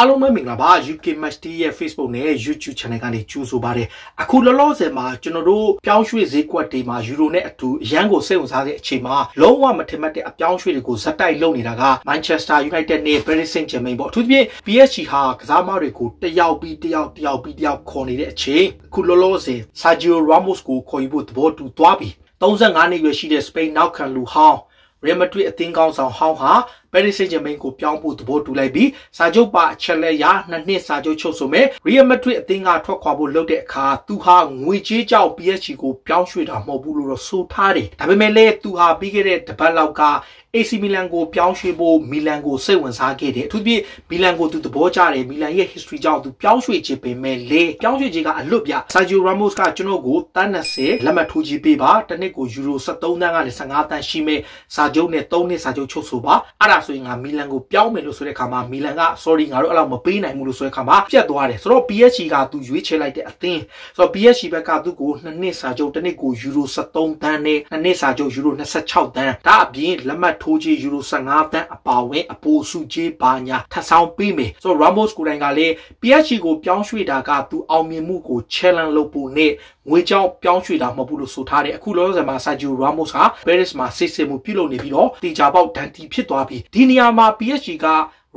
အားလုံးပဲမင်္ဂလာပါ UK Master ရဲ့ Facebook နဲ့ YouTube Channel ကနေကြိုဆိုပါတယ်အခုလောလောဆယ်မှာကျွန်တော်တို့ပြောင်းရွှေ့ဈေးကွက်တွေမှာယူရိုနဲ့အတူအရန်ကိုစိတ်ဝင်စားတဲ့အချိန်မှာလုံးဝမထင်မှတ်တဲ့အပြောင်းရွှေ့တွေကိုဇက်တိုက်လုပ်နေတာက Manchester United နဲ့ Paris Saint-Germain ပေါ့အထူးသဖြင့် PSG ဟာကစားမတွေကိုတယောက်ပြီးတယောက်တယောက်ပြီးတယောက်ခေါ်နေတဲ့အချိန်အခုလောလောဆယ် Sergio Ramos ကိုခေါ်ယူဖို့သဘောတူသွားပြီ35နှစ်ရွယ်ရှိတဲ့ Spain နောက်ခံလူဟောင်း Real Madrid အသင်းကောင်းဆောင်ဟောင်းဟာပဲရစ်စိတ်ဂျမိန်ကိုပြောင်းဖို့သဘောတူလိုက်ပြီးစာချုပ်ပါအချက်လက်ရနှစ်နှစ်စာချုပ်ချုပ်ဆိုမဲ့ Real Madrid အသင်းကထွက်ခွာဖို့လုပ်တဲ့အခါသူဟာငွေကြေးကြောင့် PSG ကိုပြောင်းရွှေ့တာမဟုတ်ဘူးလို့တော့ဆိုထားတယ်ဒါပေမဲ့လည်းသူဟာပြီးခဲ့တဲ့တပတ်လောက်က AC Milan ကိုပြောင်းရွှေ့ဖို့မီလန်ကိုစိတ်ဝင်စားခဲ့တယ်အထူးသဖြင့်မီလန်ကိုသူသဘောကျတယ်မီလန်ရဲ့ history ကြောင့်သူပြောင်းရွှေ့ခြင်းပေမဲ့လေပြောင်းရွှေ့ခြင်းကအလွတ်ပြ Sergio Ramos ကကျွန်တော်ကိုတန်း20လက်မှတ်ထိုးကြီးပေးပါတစ်နှစ်ကိုယူရို73တန်းကနေ15တန်းရှိမဲ့စာချုပ်နဲ့3နှစ်စာချုပ်ချုပ်ဆိုပါအဲ့ဒါဒါဆိုရင်ငါမီလန်ကိုပြောင်းမယ်လို့ဆိုတဲ့ခါမှာမီလန်က sorry ငါတို့အဲ့လောက်မပေးနိုင်ဘူးလို့ဆိုတဲ့ခါမှာပြတ်သွားတယ်ဆိုတော့ PSG ကသူရွေးချယ်လိုက်တဲ့အသင်းဆိုတော့ PSG ဘက်ကသူ့ကိုနှစ်နှစ်စာချုပ်တစ်နှစ်ကိုယူရို73တန်းနဲ့နှစ်နှစ်စာချုပ်ယူရို26တန်းဒါအပြင်လက်မှတ်ထိုးကြေးယူရို15တန်းအပါအဝင်အပိုစုကြေးဘာညာထပ်ဆောင်ပေးမယ်ဆိုတော့ Ramos ကိုယ်တိုင်ကလည်း PSG ကိုပြောင်းရွှေ့တာကသူအောင်မြင်မှုကို challenge လုပ်ဖို့နဲ့ငွေကြောင်းပြောင်းရွှေ့တာမဟုတ်ဘူးလို့ဆိုထားတယ်အခုလောလောဆယ်မှာ Sergio Ramos ဟာ Paris မှာစစ်ဆေးမှုပြုလုပ်နေပြီးတော့တီချာပေါက်ဒန်တီဖြစ်သွားပြီးဒီနေရာမှာ PSG က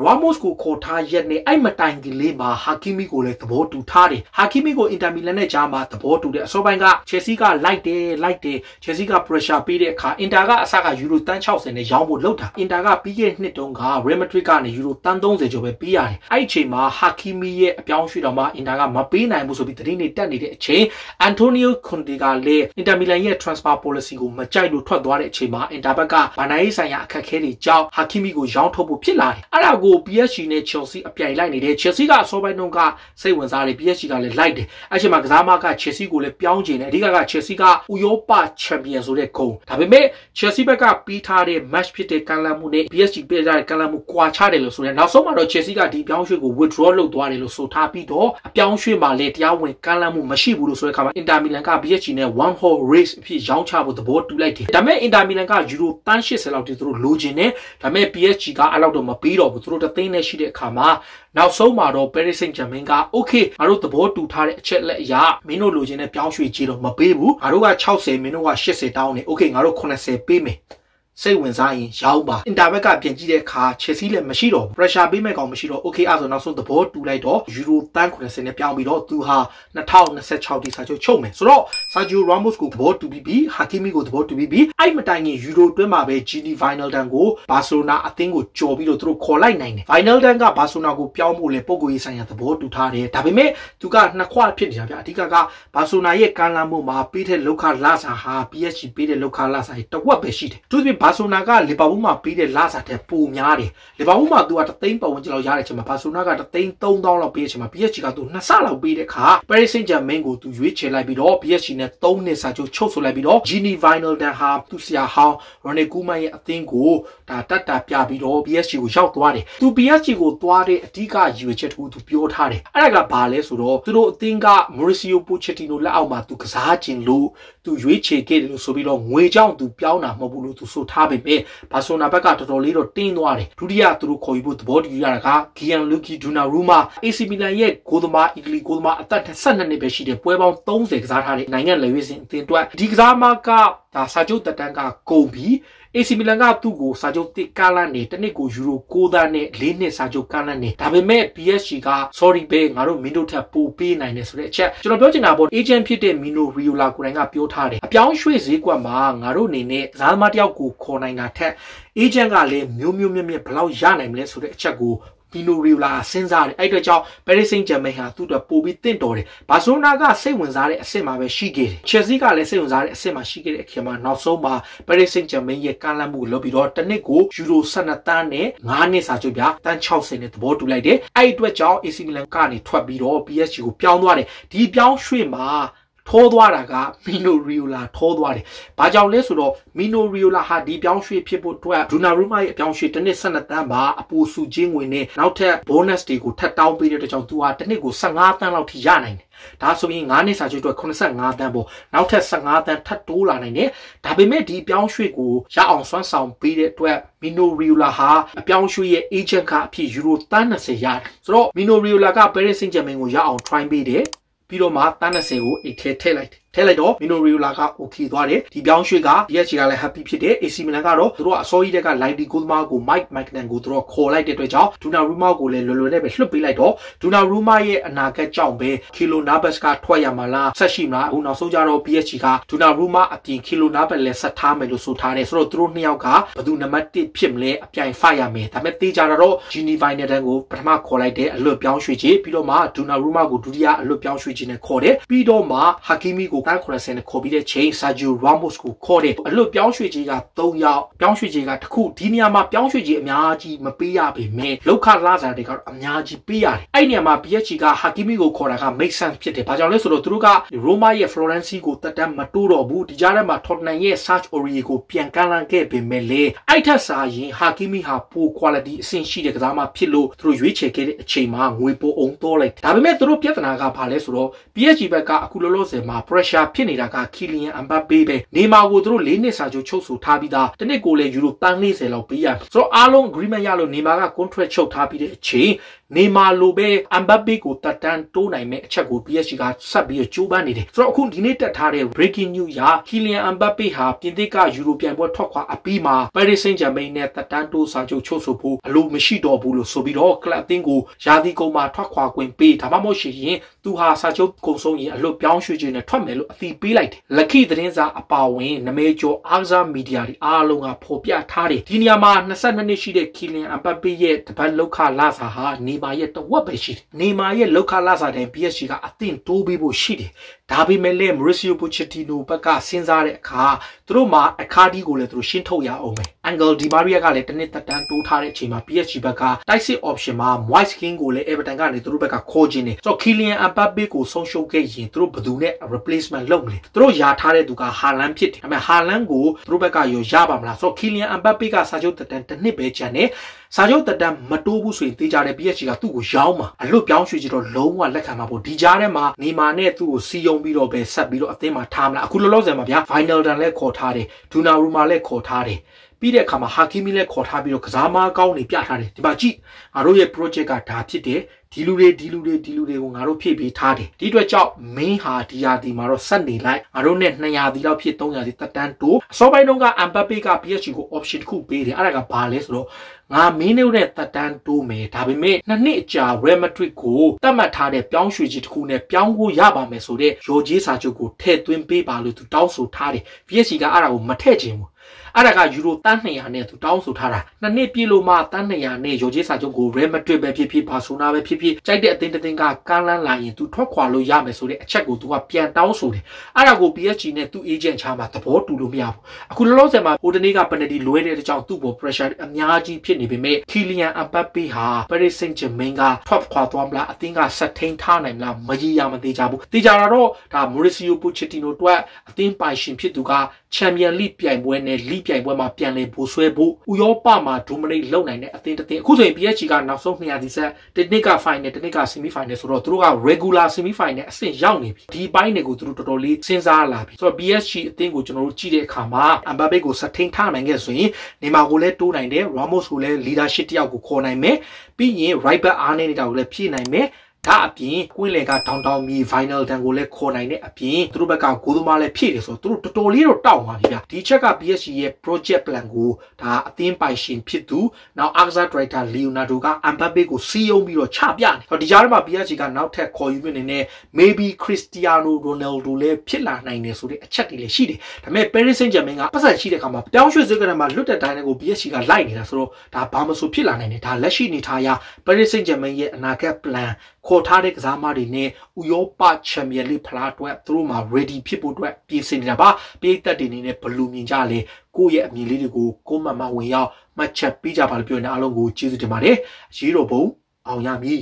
Ramos ကိုခေါ်ထားရက်နဲ့အဲ့မတိုင်ကလေးမှာ Hakimi ကိုလည်းသဘောတူထားတယ်။ Hakimi ကို Inter Milan နဲ့ကြားမှာသဘောတူတယ်။အစောပိုင်းက Chelsea ကလိုက်တယ်လိုက်တယ်။ Chelsea က pressure ပေးတဲ့အခါ Inter ကအစက Euro တန်း60နဲ့ရောင်းဖို့လုပ်တာ။ Inter ကပြီးခဲ့တဲ့နှစ်တုန်းက Real Madrid ကနေ Euro တန်း30ကျော်ပဲပေးရတယ်။အဲ့အချိန်မှာ Hakimi ရဲ့အပြောင်းရွှေ့တော်မှာ Inter ကမပေးနိုင်ဘူးဆိုပြီးသတင်းတွေတက်နေတဲ့အချိန် Antonio Conte ကလည်း Inter Milan ရဲ့ transfer policy ကိုမကြိုက်လို့ထွက်သွားတဲ့အချိန်မှာ Inter ဘက်ကဗန်နိုင်းဆိုင်ရာအခက်အခဲတွေကြောင့် Hakimi ကိုရောင်းထုတ်ဖို့ဖြစ်လာတယ်။အဲ့ဒါကို PSG နဲ့ Chelsea အပြိုင်လိုက်နေတယ် Chelsea ကအစောပိုင်းတုန်းကစိတ်ဝင်စားတယ် PSG ကလည်းလိုက်တယ်အဲ့ချိန်မှာကစားမက Chelsea ကိုလည်းပြောင်းကျင်တယ်အဓိကက Chelsea ကဥရောပ Champion ဆိုတဲ့ဂုဏ်ဒါပေမဲ့ Chelsea ဘက်ကပြီးထားတဲ့ match ဖြစ်တဲ့ကမ်းလှမ်းမှုနဲ့ PSG ပေးထားတဲ့ကမ်းလှမ်းမှုကွာခြားတယ်လို့ဆိုရင်နောက်ဆုံးမှာတော့ Chelsea ကဒီပြောင်းရွှေ့ကို withdraw လုပ်သွားတယ်လို့ဆိုထားပြီးတော့အပြောင်းရွှေ့မှာလည်းတရားဝင်ကမ်းလှမ်းမှုမရှိဘူးလို့ဆိုတဲ့အခါမှာ Inter Milan က PSG နဲ့ one horse race အဖြစ်ရောင်းချဖို့သဘောတူလိုက်တယ်ဒါပေမဲ့ Inter Milan က Euro တန်း80လောက်တိသူတို့လိုချင်တယ်ဒါပေမဲ့ PSG ကအဲ့လောက်တော့မပြီးတော့ဘူးတို့တသိန်းနဲ့ရှိတဲ့အခါမှာနောက်ဆုံးမှာတော့ Paris Saint-Germain က okay ငါတို့သဘောတူထားတဲ့အချက်လက်အရမင်းတို့လိုချင်တဲ့ပြောင်းရွှေ့ကြေးတော့မပေးဘူးငါတို့က60မင်းတို့က80တောင်းနေ okay ငါတို့80ပေးမယ်စိတ်ဝင်စားရင်ရောက်ပါအင်တာဘက်ကပြင်ကြည့်တဲ့အခါချက်စီးလည်းမရှိတော့ pressure ပေးမဲ့ကောင်မရှိတော့ okay အဲ့ဆိုနောက်ဆုံးသဘောတူလိုက်တော့ euro တန်း90နဲ့ပြောင်းပြီးတော့သူဟာ2026ဒီစာချုပ်ချုပ်မယ်ဆိုတော့ Sergio Ramos ကိုသဘောတူပြီးပြီး Hakimi ကိုသဘောတူပြီးပြီးအဲ့မတိုင်ခင် euro တွင်းမှာပဲ GD Vinaldan ကို Barcelona အသင်းကိုကြော်ပြီးတော့သူတို့ခေါ်လိုက်နိုင်တယ် Vinaldan က Barcelona ကိုပြောင်းဖို့လဲပုံကိုရေးဆိုင်ရာသဘောတူထားတယ်ဒါပေမဲ့သူကနှစ်ခွဖြစ်နေတာဗျအဓိကက Barcelona ရဲ့ကမ်းလှမ်းမှုမှာပေးတဲ့လောက်ခလာစာဟာ PSG ပေးတဲ့လောက်ခလာစာရဲ့တစ်ဝက်ပဲရှိတယ်သူပြင်ဘာဆိုနာကလီဗာပူးမှာပေးတဲ့လစာတဲ့ပုံများတယ်လီဗာပူးမှာသူကတသိန်းပတ်ဝန်းကျင်လောက်ရတဲ့အချိန်မှာဘာဆိုနာကတသိန်း3000လောက်ပေးတဲ့အချိန်မှာ PSG ကသူနှစ်ဆလောက်ပေးတဲ့အခါ Paris Saint-Germain ကိုသူရွေးချယ်လိုက်ပြီးတော့ PSG နဲ့3နှစ်စာချုပ်ချုပ်ဆိုလိုက်ပြီးတော့ Gini Wijnaldum ဟာသူဆရာဟောင်း Ronnie Koeman ရဲ့အသင်းကိုဒါတတ်တာပြပြီးတော့ PSG ကိုရောက်သွားတယ်သူ PSG ကိုသွားတဲ့အဓိကရည်ရွယ်ချက်တခုသူပြောထားတယ်အဲ့ဒါကဘာလဲဆိုတော့သူတို့အသင်းက Mauricio Pochettino လက်အောက်မှာသူကစားခြင်းလို့သူရွေးချယ်ခဲ့တယ်လို့ဆိုပြီးတော့ငွေကြောင့်သူပြောင်းတာမဟုတ်ဘူးလို့သူဆိုထားပေမဲ့ဘာဆိုနာဘက်ကတော်တော်လေးတော့တင်းသွားတယ်ဒုတိယသူတို့ခေါ်ယူဖို့သဘောတူရတာကဂီယန်လူကီဒူနာရူမာ AC မီလန်ရဲ့ဂိုးသမားအီဂလီဂိုးသမားအသက်12နှစ်ပဲရှိတဲ့ပွဲပေါင်း30ကစားထားတဲ့နိုင်ငံလယ်ဝေးစဉ်အသင်းအတွက်ဒီကစားမကဒါစာချုပ် တက်တန်းကကုန်ပြီး AC Milan ကသူ့ကိုစာချုပ်တစ်ကားလန့်နေတစ်နှစ်ကိုယူရို6သန်းနဲ့၄နှစ်စာချုပ်ကားလန့်နေဒါပေမဲ့ PSG က sorry ပဲငါတို့မင်းတို့ထပ်ပိုပေးနိုင်တယ်ဆိုတဲ့အချက်ကျွန်တော်ပြောချင်တာပေါ့ agent ဖြစ်တဲ့ Mino Raiola ကိုယ်တိုင်ကပြောထားတယ်အပြောင်းရွှေ့ဈေးကွက်မှာငါတို့အနေနဲ့ဇာသမားတယောက်ကိုခေါ်နိုင်တာထက် agent ကလည်းမျိုးမျိုးမြင့်မြင့်ဘလောက်ရနိုင်မလဲဆိုတဲ့အချက်ကိုဒီလိုတွေကိုလာစဉ်းစားတယ်အဲ့အတွက်ကြောင့် Paris Saint-Germain ဟာသူ့အတွက်ပိုပြီးတင့်တော်တယ် Barcelona ကစိတ်ဝင်စားတဲ့အဆင့်မှာပဲရှိခဲ့တယ် Chelsea ကလည်းစိတ်ဝင်စားတဲ့အဆင့်မှာရှိခဲ့တဲ့အခါမှာနောက်ဆုံးမှာ Paris Saint-Germain ရဲ့ကမ်းလှမ်းမှုကိုလုပ်ပြီးတော့တစ်နှစ်ကို Euro 12တန်းနဲ့9နှစ်စာချုပ်ပြတန်း60နဲ့သဘောတူလိုက်တယ်အဲ့အတွက်ကြောင့် AC Milan ကနေထွက်ပြီးတော့ PSG ကိုပြောင်းသွားတယ်ဒီပြောင်းရွှေ့မှာထိုးသွားတာကမီနိုရီယိုလာထိုးသွားတယ်။ဘာကြောင့်လဲဆိုတော့မီနိုရီယိုလာဟာဒီပြောင်းရွှေ့ဖြစ်ဖို့အတွက်ဒူနာရူမာရဲ့အပြောင်းရွှေ့တစ်နှစ်12တန်းပါအပူစုချင်းဝင်နဲ့နောက်ထပ် bonus တွေကိုထပ်တောင်းပေးတဲ့တကြောင်သူဟာတစ်နှစ်ကို15တန်းလောက်ထိရနိုင်တယ်။ဒါဆိုရင်9နှစ်စာချုပ်အတွက်85တန်းပေါ့နောက်ထပ်15တန်းထပ်တိုးလာနိုင်တယ်။ဒါပေမဲ့ဒီပြောင်းရွှေ့ကိုရအောင်စွမ်းဆောင်ပေးတဲ့အတွက်မီနိုရီယိုလာဟာအပြောင်းရွှေ့ရဲ့ agent ကအဖြစ်ယူရိုတန်း20ရတယ်။ဆိုတော့မီနိုရီယိုလာက Paris Saint-Germain ကိုရအောင် try ပေးတယ်။ပြီးတော့မှတန်း20ကိုအိတ်ထဲထည့်လိုက်တယ်ထည့်လိုက်တော့ Minoriola က okay သွားတယ်ဒီပြောင်းရွှေ့က DH ကလည်း happy ဖြစ်တယ် AC Milan ကတော့သူတို့ကအစောကြီးတက်က Lighty Goldmar ကို Mike Maignan ကိုသူတို့ခေါ်လိုက်တဲ့အတွက်ကြောင့် Donnarumma ကိုလည်းလွယ်လွယ်နဲ့ပဲလွှတ်ပေးလိုက်တော့ Donnarumma ရဲ့အနာဂတ်ကြောင့်ပဲ Kilo Navas ကထွက်ရမှာလားဆက်ရှိမလားအခုနောက်ဆုံးကြတော့ PSG က Donnarumma အပြင် Kilo Navas လည်းဆက်ထားမယ်လို့ဆိုထားတယ်ဆိုတော့သူတို့နှစ်ယောက်ကဘယ်သူနံပါတ်1ဖြစ်မလဲအပြိုင်ဖရမယ်ဒါပေမဲ့တေးကြတော့ Gini Vinaldan ကိုပထမခေါ်လိုက်တဲ့အလွတ်ပြောင်းရွှေ့ခြင်းပြီးတော့မှ Donnarumma ကိုဒုတိယအလွတ်ပြောင်းရွှေ့ခြင်းနဲ့ခေါ်တယ်ပြီးတော့မှ Hakimi ကိုကိုကန်း90နဲ့ခေါ်ပြီးတဲ့ချိန်ဆာဂျီယိုရာမော့စ်ကိုခေါ်တယ်အလွတ်ပြောင်းရွှေ့ကြီးက3ယောက်ပြောင်းရွှေ့ကြီးကတစ်ခုဒီနေရာမှာပြောင်းရွှေ့ကြီးအများကြီးမပေးရပေမဲ့လောက်ခလာဇာတွေကတော့အများကြီးပေးရတယ်အဲ့နေရာမှာ PSG ကဟာကီမီကိုခေါ်တာက make sense ဖြစ်တယ်ဘာကြောင့်လဲဆိုတော့သူတို့ကရိုမာရဲ့ Florence ကိုတက်တမ်းမတိုးတော့ဘူးဒီကြားထဲမှာ Tottenham ရဲ့ Serge Aurier ကိုပြန်ကမ်းလှမ်းခဲ့ပေမဲ့လေအဲ့ထက်စာရင်ဟာကီမီဟာပို quality အဆင့်ရှိတဲ့ကစားသမားဖြစ်လို့သူတို့ရွေးချယ်ခဲ့တဲ့အချိန်မှာငွေပိုအောင်တော့လိုက်ဒါပေမဲ့သူတို့ပြဿနာကဘာလဲဆိုတော့ PSG ဘက်ကအခုလောလောဆယ်မှာ pressure ရှားဖြစ်နေတာကကီလီယန်အမ်ဘာပေပဲနေမာကိုသူတို့၄နှစ်စာချုပ်ချုပ်ဆိုထားပြီးသားတစ်နှစ်ကိုလည်းယူရိုပန်း40လောက်ပေးရဆိုတော့အားလုံး agreement ရလို့နေမာက contract ချုပ်ထားပြီးတဲ့အချိန်နေမာလိုပဲအမ်ဘာပေကိုတတ်တန်းတိုးနိုင်မဲ့အချက်ကို PSG ကဆက်ပြီးကြိုးပမ်းနေတယ်ဆိုတော့အခုဒီနေ့တက်ထားတဲ့ breaking news ရာကီလီယန်အမ်ဘာပေဟာပြင်သစ်ကယူရိုပြန်ပွဲထွက်ခွာအပြီးမှာ Paris Saint-Germain နဲ့တတ်တန်းတိုးစာချုပ်ချုပ်ဆိုဖို့အလိုမရှိတော့ဘူးလို့ဆိုပြီးတော့ club အသင်းကိုရာသီကုန်မှာထွက်ခွာခွင့်ပေးဒါမှမဟုတ်ရှင်သူဟာစာချုပ်ကုန်ဆုံးရင်အလွတ်ပြောင်းရွှေ့ခြင်းနဲ့ထွက်မယ်လို့အသိပေးလိုက်တယ်လက်ခိသတင်းစာအပါဝင်နမဲကျော်အားကစားမီဒီယာတွေအားလုံးကဖော်ပြထားတယ်ဒီနေရာမှာ22နှစ်ရှိတဲ့ကီလင်အပတ်ပေးရဲ့တပတ်လောက်ခလာစာဟာနေမာရဲ့တဝက်ပဲရှိတယ်နေမာရဲ့လောက်ခလာစာတဲ့ PSG ကအသင့်တိုးပေးဖို့ရှိတယ်ဒါပေမဲ့လည်း Mauricio Pochettino ဘက်ကစဉ်းစားတဲ့အခါသူတို့မှာအခါဒီကိုလည်းသူတို့ရှင်းထုတ်ရအောင်ပဲ Angel Di Maria ကလည်းတနစ်သက်တမ်းတိုးထားတဲ့အချိန်မှာ PSG ဘက်ကတိုက်စစ် option မှာ Moise Kean ကိုလည်း Everton ကနေသူတို့ဘက်ကခေါ်ခြင်းနဲ့ဆိုတော့ Kylian Mbappe ကိုဆုံးရှုံးခဲ့ရင်သူတို့ဘယ်သူနဲ့ replacement လုပ်မလဲသူတို့ယာထားတဲ့သူက Haaland ဖြစ်တယ်ဒါပေမဲ့ Haaland ကိုသူတို့ဘက်ကရောရပါမလားဆိုတော့ Kylian Mbappe ကစာချုပ်သက်တမ်းတစ်နှစ်ပဲကျန်တယ်စာချုပ်တက်တန်းမတိုးဘူးဆိုရင်တေးကြတယ် PSG ကသူ့ကိုရောင်းမှာအလွတ်ပြောင်းရွှေ့ကြတော့လုံးဝလက်ခံမှာပေါ့ဒီကြားထဲမှာနေမာနဲ့သူ့ကိုစီယုံပြီးတော့ပဲဆက်ပြီးတော့အသင်းမှာထားမလားအခုလောလောဆယ်မှာဗျာ Final Dan လည်းခေါ်ထားတယ်ဒူနာရူမာလည်းခေါ်ထားတယ်ပြီးတဲ့အခါမှာဟာကီမီလည်းခေါ်ထားပြီးတော့ကစားမကောင်းနေပြထားတယ်ဒီမှာကြည့်ငါတို့ရဲ့ project ကဒါဖြစ်တယ်ဒီလူတွေဒီလူတွေဒီလူတွေကိုငါတို့ဖြည့်ပေးထားတယ်ဒီအတွက်ကြောင့်မင်းဟာဒီရာဒီမှာတော့ဆက်နေလိုက်ငါတို့နဲ့200ဒီလောက်ဖြစ်300ဒီတက်တန်းတိုးအစောပိုင်းတုန်းကအမ်ဘပ်ပေက PSG ကို option တစ်ခုပေးတယ်အဲ့ဒါကဘာလဲဆိုတော့ငါမင်းတို့နဲ့တက်တန်းတိုးမယ်ဒါပေမဲ့နှစ်နှစ်အကြာ Real Madrid ကိုတတ်မှတ်ထားတဲ့ပြောင်းရွှေ့ကြီးတစ်ခုနဲ့ပြောင်းကိုရပါမယ်ဆိုတဲ့ရော်ဂျေးစာချုပ်ကိုထည့်သွင်းပေးပါလို့သူတောင်းဆိုထားတယ် PSG ကအဲ့ဒါကိုမထည့်ချင်ဘူးအဲ့ဒါကယူရိုတန်း200နဲ့သူတောင်းဆိုထားတာနှစ်နှစ်ပြည့်လို့မှတန်း200နဲ့ရောကြီးစာချုပ်ကို Real Madrid ပဲဖြစ်ဖြစ် Barcelona ပဲဖြစ်ဖြစ်ကြိုက်တဲ့အသင်းတစ်သင်းကကားလန်းလာရင်သူထွက်ခွာလို့ရမယ်ဆိုတဲ့အချက်ကိုသူကပြန်တောင်းဆိုတယ်အဲ့ဒါကို PSG နဲ့သူ့ agent ချာမှာသဘောတူလို့မရဘူးအခုလောလောဆယ်မှာဟိုတနေ့က penalty လွဲတဲ့အကြောင်းသူ့ပေါ် pressure အများကြီးဖြစ်နေပေမဲ့ Kylian Mbappe ဟာ Paris Saint-Germain ကထွက်ခွာသွားမလားအသင်းကဆက်ထိန်ထားနိုင်မလားမကြီးရမသေးကြဘူးတေချာတော့ဒါ Mauricio Pochettino အတွက်အသင်းပိုင်ရှင်ဖြစ်သူက Champions League ပြိုင်ပွဲနဲ့ League ကြီးပြိုင်ပွဲမှာပြန်လည်ပိုဆွဲဖို့ဥရောပမှာ dominate လုပ်နိုင်တဲ့အသင်းတစ်သင်းအခုဆိုရင် PSG ကနောက်ဆုံး200ဒီဆက်တစ်နှစ်က final တစ်နှစ်က semi final ဆိုတော့သူတို့က regular semi final အဆင့်ရောက်နေပြီဒီပိုင်းတွေကိုသူတို့တော်တော်လေးစဉ်းစားလာပြီဆိုတော့ PSG အသင်းကိုကျွန်တော်တို့ကြည့်တဲ့အခါမှာ Mbappe ကိုစထိန်ထားနိုင်ခဲ့ဆိုရင်နေမာကိုလည်းတိုးနိုင်တယ် Ramos ကိုလည်း leadership တယောက်ကိုခေါ်နိုင်မယ်ပြီးရင် right back အားနေနေတာကိုလည်းဖြည့်နိုင်မယ်ဒါအပြင်ကွင်းလေကတောင်တောင်မီ vinyl တန်ကိုလည်းခေါ်နိုင်တဲ့အပြင်သူတို့ဘက်ကဂိုးသမားလည်းဖြည့်တယ်ဆိုတော့သူတို့တော်တော်လေးတော့တောက်ပါပြီဗျဒီချက်က PSG ရဲ့ project plan ကိုဒါအသင်းပိုင်ရှင်ဖြစ်သူနောက်အာကစား director Leonardo ကအမ်ဘပ်ပေကိုစီးယုံပြီးတော့ချပြတယ်ဟောဒီကြားထဲမှာ PSG ကနောက်ထပ်ခေါ်ယူမြင့်နေတဲ့ maybe Cristiano Ronaldo လည်းဖြစ်လာနိုင်တယ်ဆိုတဲ့အချက်တွေလည်းရှိတယ်ဒါပေမဲ့ Paris Saint-Germain ကပတ်သက်ရှိတဲ့အခါမှာပြောင်းရွှေ့စကရမှာလွတ်တဲ့တိုင်းကို PSG ကလိုက်နေတာဆိုတော့ဒါဘာမဆိုဖြစ်လာနိုင်တယ်ဒါလက်ရှိနေထားရ Paris Saint-Germain ရဲ့အနာဂတ် plan ခခေါ်ထားတဲ့ကစားမတွေနဲ့ဥရောပချန်ပီယံလိဖလားအတွက်သူတို့မှာ ready ဖြစ်ဖို့အတွက်ပြင်ဆင်နေတာပါပြည်သက်တွေအနေနဲ့ဘယ်လိုမြင်ကြလဲကိုယ့်ရဲ့အမြင်လေးတွေကိုကိုမမဝင်ရောက်မှတ်ချက်ပေးကြပါလို့ပြောနေအားလုံးကိုကျေးဇူးတင်ပါတယ်အရေးတော်ပုံအောင်ရမည်